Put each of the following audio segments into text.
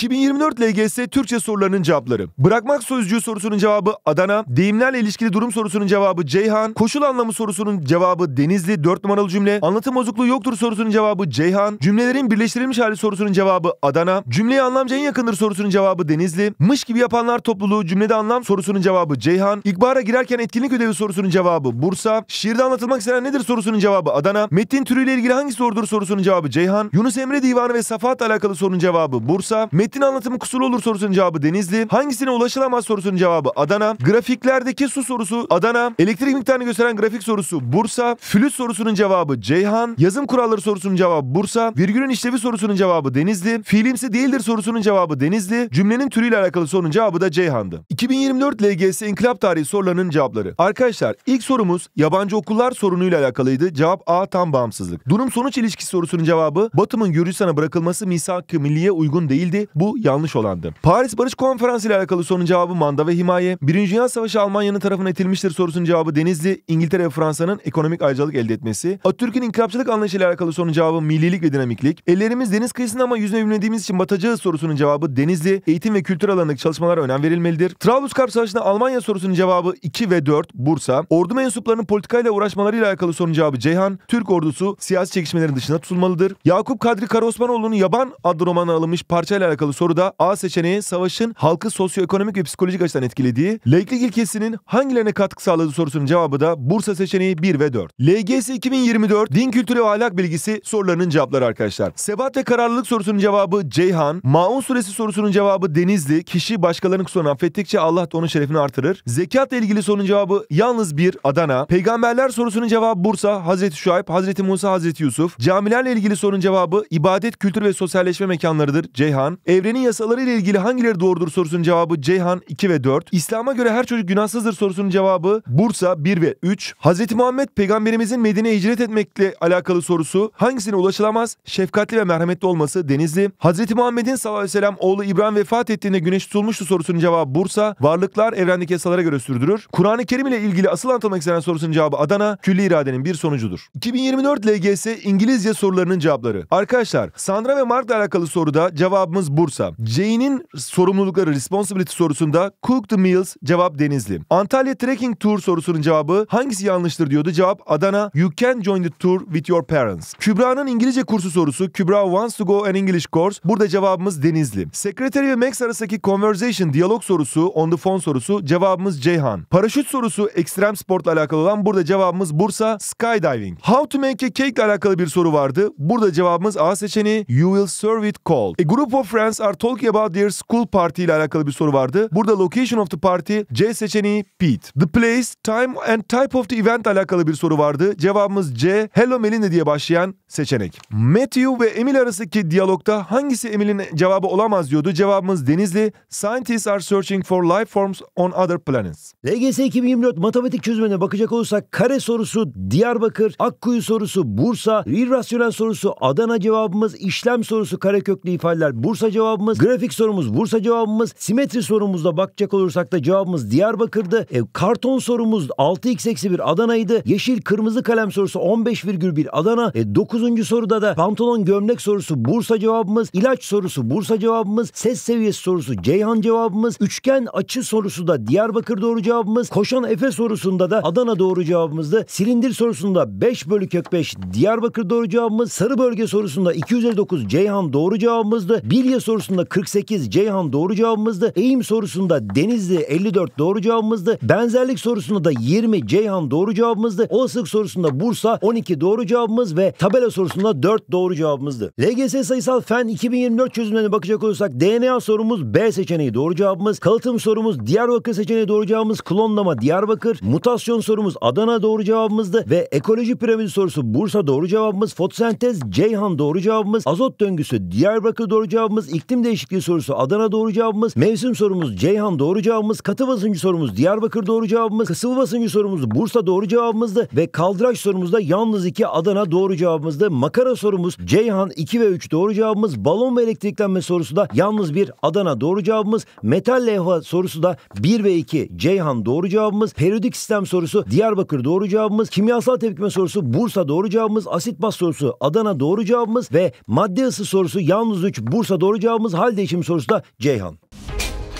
2024 LGS Türkçe sorularının cevapları. Bırakmak sözcüğü sorusunun cevabı Adana. Deyimlerle ilişkili durum sorusunun cevabı Ceyhan. Koşul anlamı sorusunun cevabı Denizli. 4 numaralı cümle. Anlatım bozukluğu yoktur sorusunun cevabı Ceyhan. Cümlelerin birleştirilmiş hali sorusunun cevabı Adana. Cümleye anlamca en yakındır sorusunun cevabı Denizli. Mış gibi yapanlar topluluğu cümlede anlam sorusunun cevabı Ceyhan. İkbara girerken etkinlik ödevi sorusunun cevabı Bursa. Şiirde anlatılmak istenen nedir sorusunun cevabı Adana. Metin türüyle ilgili hangi sorudur sorusunun cevabı Ceyhan. Yunus Emre Divanı ve Safahat alakalı sorunun cevabı Bursa. Metin Metnin anlatımı kusurlu olur sorusunun cevabı Denizli. Hangisine ulaşılamaz sorusunun cevabı Adana. Grafiklerdeki su sorusu Adana. Elektrik miktarını gösteren grafik sorusu Bursa. Flüt sorusunun cevabı Ceyhan. Yazım kuralları sorusunun cevabı Bursa. Virgülün işlevi sorusunun cevabı Denizli. Fiilimsi değildir sorusunun cevabı Denizli. Cümlenin türüyle alakalı sorunun cevabı da Ceyhan'dı. 2024 LGS İnkılap Tarihi sorularının cevapları. Arkadaşlar ilk sorumuz yabancı okullar sorunuyla alakalıydı. Cevap A tam bağımsızlık. Durum sonuç ilişkisi sorusunun cevabı Batım'ın Gürcistan'a bırakılması misak-ı milliye uygun değildi. Bu yanlış olandı. Paris Barış Konferansı ile alakalı sorunun cevabı manda ve himaye. Birinci Dünya Savaşı Almanya'nın tarafına itilmiştir sorusunun cevabı Denizli, İngiltere ve Fransa'nın ekonomik ayrıcalık elde etmesi. Atatürk'ün inkılapçılık ile alakalı sorunun cevabı millilik ve dinamiklik. Ellerimiz deniz kıyısında ama yüzme bilmediğimiz için batacağız sorusunun cevabı Denizli, eğitim ve kültür alanındaki çalışmalara önem verilmelidir. Trablusgarp Savaşı'nda Almanya sorusunun cevabı 2 ve 4 Bursa. Ordu mensuplarının politikayla uğraşmalarıyla alakalı sorunun cevabı Ceyhan. Türk ordusu siyasi çekişmelerin dışına tutulmalıdır. Yakup Kadri Karaosmanoğlu'nun Yaban adlı romanı alınmış parçayla alakalı alakalı soruda A seçeneği savaşın halkı sosyoekonomik ve psikolojik açıdan etkilediği, laiklik ilkesinin hangilerine katkı sağladığı sorusunun cevabı da Bursa seçeneği 1 ve 4. LGS 2024 Din Kültürü ve Ahlak Bilgisi sorularının cevapları arkadaşlar. Sebat ve kararlılık sorusunun cevabı Ceyhan, Maun suresi sorusunun cevabı Denizli, kişi başkalarının kusurunu affettikçe Allah da onun şerefini artırır. Zekatla ilgili sorunun cevabı yalnız bir Adana. Peygamberler sorusunun cevabı Bursa, Hazreti Şuayb, Hazreti Musa, Hazreti Yusuf. Camilerle ilgili sorunun cevabı ibadet, kültür ve sosyalleşme mekanlarıdır Ceyhan. Evrenin yasaları ile ilgili hangileri doğrudur sorusunun cevabı Ceyhan 2 ve 4. İslam'a göre her çocuk günahsızdır sorusunun cevabı Bursa 1 ve 3. Hz. Muhammed peygamberimizin Medine'ye hicret etmekle alakalı sorusu hangisine ulaşılamaz? Şefkatli ve merhametli olması Denizli. Hz. Muhammed'in sallallahu aleyhi ve sellem oğlu İbrahim vefat ettiğinde güneş tutulmuştu sorusunun cevabı Bursa. Varlıklar evrendeki yasalara göre sürdürür. Kur'an-ı Kerim ile ilgili asıl anlatılmak istenen sorusunun cevabı Adana. Külli iradenin bir sonucudur. 2024 LGS İngilizce sorularının cevapları. Arkadaşlar Sandra ve Mark ile alakalı soruda cevabımız bu Bursa. Jane'in sorumlulukları responsibility sorusunda cook the meals cevap Denizli. Antalya trekking tour sorusunun cevabı hangisi yanlıştır diyordu. Cevap Adana you can join the tour with your parents. Kübra'nın İngilizce kursu sorusu Kübra wants to go an English course. Burada cevabımız Denizli. Sekreteri ve Max arasındaki conversation diyalog sorusu on the phone sorusu cevabımız Ceyhan. Paraşüt sorusu ekstrem sportla alakalı olan burada cevabımız Bursa skydiving. How to make a cake ile alakalı bir soru vardı. Burada cevabımız A seçeneği you will serve it cold. A e, group of friends Friends are talking about their school party ile alakalı bir soru vardı. Burada location of the party C seçeneği Pete. The place, time and type of the event ile alakalı bir soru vardı. Cevabımız C. Hello Melinda diye başlayan seçenek. Matthew ve Emil arasındaki diyalogda hangisi Emil'in cevabı olamaz diyordu. Cevabımız Denizli. Scientists are searching for life forms on other planets. LGS 2024 matematik çözümüne bakacak olursak kare sorusu Diyarbakır, Akkuyu sorusu Bursa, irrasyonel sorusu Adana cevabımız, işlem sorusu kareköklü ifadeler Bursa cevabı cevabımız, grafik sorumuz Bursa cevabımız, simetri sorumuzda bakacak olursak da cevabımız Diyarbakır'dı. E, karton sorumuz 6x-1 Adana'ydı. Yeşil kırmızı kalem sorusu 15,1 Adana. E, 9. soruda da pantolon gömlek sorusu Bursa cevabımız, ilaç sorusu Bursa cevabımız, ses seviyesi sorusu Ceyhan cevabımız, üçgen açı sorusu da Diyarbakır doğru cevabımız, koşan Efe sorusunda da Adana doğru cevabımızdı. Silindir sorusunda 5 bölü kök 5 Diyarbakır doğru cevabımız, sarı bölge sorusunda 2 Ceyhan doğru cevabımızdı. Bilye sorusunda sorusunda 48 Ceyhan doğru cevabımızdı. Eğim sorusunda Denizli 54 doğru cevabımızdı. Benzerlik sorusunda da 20 Ceyhan doğru cevabımızdı. Olasılık sorusunda Bursa 12 doğru cevabımız ve tabela sorusunda 4 doğru cevabımızdı. LGS sayısal fen 2024 çözümlerine bakacak olursak DNA sorumuz B seçeneği doğru cevabımız. Kalıtım sorumuz Diyarbakır seçeneği doğru cevabımız. Klonlama Diyarbakır. Mutasyon sorumuz Adana doğru cevabımızdı ve ekoloji piramidi sorusu Bursa doğru cevabımız. Fotosentez Ceyhan doğru cevabımız. Azot döngüsü Diyarbakır doğru cevabımız. İklim değişikliği sorusu Adana doğru cevabımız. Mevsim sorumuz Ceyhan doğru cevabımız. Katı basıncı sorumuz Diyarbakır doğru cevabımız. Kısıl basıncı sorumuz Bursa doğru cevabımızdı. Ve kaldıraç sorumuzda yalnız iki Adana doğru cevabımızdı. Makara sorumuz Ceyhan 2 ve 3 doğru cevabımız. Balon ve elektriklenme sorusu da yalnız bir Adana doğru cevabımız. Metal levha sorusu da 1 ve 2 Ceyhan doğru cevabımız. Periyodik sistem sorusu Diyarbakır doğru cevabımız. Kimyasal tepkime sorusu Bursa doğru cevabımız. Asit bas sorusu Adana doğru cevabımız. Ve madde ısı sorusu yalnız 3 Bursa doğru cevabımız yapacağımız hal değişimi sorusu da Ceyhan.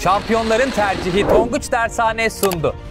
Şampiyonların tercihi Tonguç Dershane sundu.